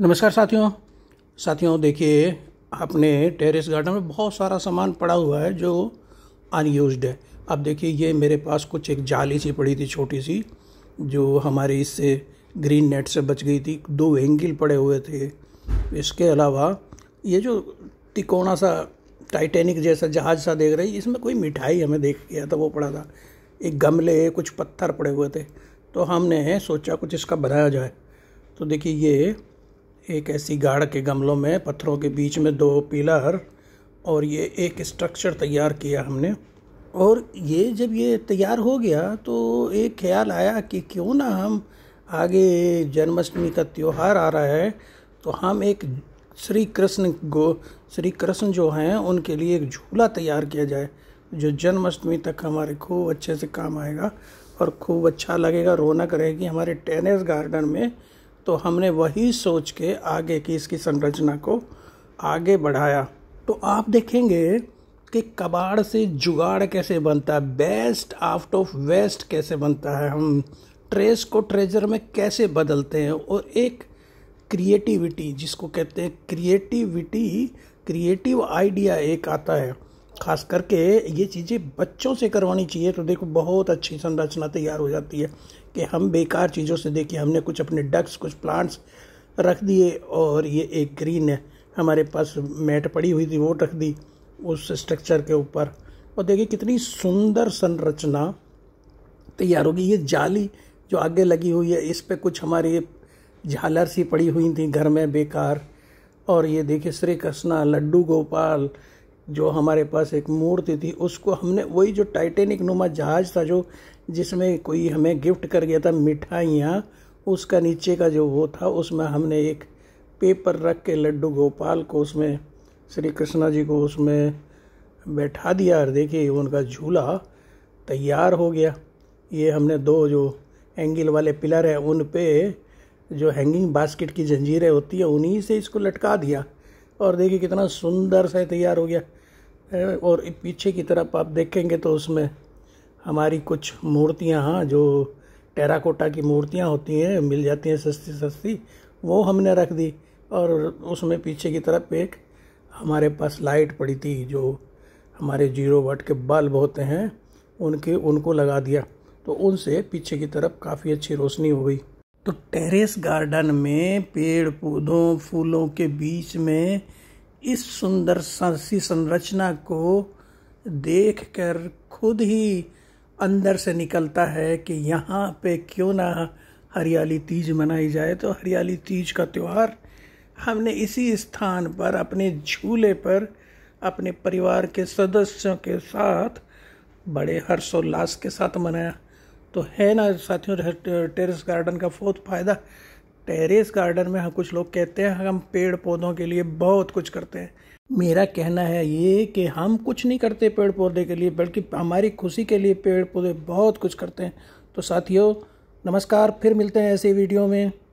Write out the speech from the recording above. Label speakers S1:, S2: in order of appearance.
S1: नमस्कार साथियों साथियों देखिए अपने टेरेस गार्डन में बहुत सारा सामान पड़ा हुआ है जो अनयूज्ड है अब देखिए ये मेरे पास कुछ एक जाली सी पड़ी थी छोटी सी जो हमारे इससे ग्रीन नेट से बच गई थी दो एंगल पड़े हुए थे इसके अलावा ये जो तिकोना सा टाइटेनिक जैसा जहाज सा देख रही इसमें कोई मिठाई हमें देख गया था वो पड़ा था एक गमले कुछ पत्थर पड़े हुए थे तो हमने सोचा कुछ इसका बनाया जाए तो देखिए ये एक ऐसी गाढ़ के गमलों में पत्थरों के बीच में दो पिलर और ये एक स्ट्रक्चर तैयार किया हमने और ये जब ये तैयार हो गया तो एक ख्याल आया कि क्यों ना हम आगे जन्माष्टमी का त्यौहार आ रहा है तो हम एक श्री कृष्ण गो श्री कृष्ण जो हैं उनके लिए एक झूला तैयार किया जाए जो जन्माष्टमी तक हमारे खूब अच्छे से काम आएगा और खूब अच्छा लगेगा रौनक रहेगी हमारे टेनिस गार्डन में तो हमने वही सोच के आगे की इसकी संरचना को आगे बढ़ाया तो आप देखेंगे कि कबाड़ से जुगाड़ कैसे बनता है बेस्ट आउट ऑफ वेस्ट कैसे बनता है हम ट्रेस को ट्रेजर में कैसे बदलते हैं और एक क्रिएटिविटी जिसको कहते हैं क्रिएटिविटी क्रिएटिव आइडिया एक आता है खास करके ये चीज़ें बच्चों से करवानी चाहिए तो देखो बहुत अच्छी संरचना तैयार हो जाती है कि हम बेकार चीज़ों से देखिए हमने कुछ अपने डक्स कुछ प्लांट्स रख दिए और ये एक ग्रीन है हमारे पास मैट पड़ी हुई थी वो रख दी उस स्ट्रक्चर के ऊपर और देखिए कितनी सुंदर संरचना तैयार होगी ये जाली जो आगे लगी हुई है इस पर कुछ हमारी झालर सी पड़ी हुई थी घर में बेकार और ये देखिए श्री कृष्णा लड्डू गोपाल जो हमारे पास एक मूर्ति थी उसको हमने वही जो टाइटेनिक नुमा जहाज था जो जिसमें कोई हमें गिफ्ट कर गया था मिठाइयाँ उसका नीचे का जो वो था उसमें हमने एक पेपर रख के लड्डू गोपाल को उसमें श्री कृष्णा जी को उसमें बैठा दिया और देखिए उनका झूला तैयार हो गया ये हमने दो जो एंगल वाले पिलर हैं उन पे जो हैंगिंग बास्केट की जंजीरें होती हैं उन्हीं से इसको लटका दिया और देखिए कितना सुंदर सा तैयार हो गया है और पीछे की तरफ आप देखेंगे तो उसमें हमारी कुछ मूर्तियाँ हाँ जो टेराकोटा की मूर्तियाँ होती हैं मिल जाती हैं सस्ती सस्ती वो हमने रख दी और उसमें पीछे की तरफ एक हमारे पास लाइट पड़ी थी जो हमारे जीरो वाट के बल्ब होते हैं उनके उनको लगा दिया तो उनसे पीछे की तरफ काफ़ी अच्छी रोशनी हो गई तो टेरेस गार्डन में पेड़ पौधों फूलों के बीच में इस सुंदर सी संरचना को देख कर खुद ही अंदर से निकलता है कि यहाँ पे क्यों ना हरियाली तीज मनाई जाए तो हरियाली तीज का त्यौहार हमने इसी स्थान पर अपने झूले पर अपने परिवार के सदस्यों के साथ बड़े हर्षोल्लास के साथ मनाया तो है ना साथियों टेरेस गार्डन का बहुत फ़ायदा टेरेस गार्डन में हम कुछ लोग कहते हैं हम पेड़ पौधों के लिए बहुत कुछ करते हैं मेरा कहना है ये कि हम कुछ नहीं करते पेड़ पौधे के लिए बल्कि हमारी खुशी के लिए पेड़ पौधे बहुत कुछ करते हैं तो साथियों नमस्कार फिर मिलते हैं ऐसे वीडियो में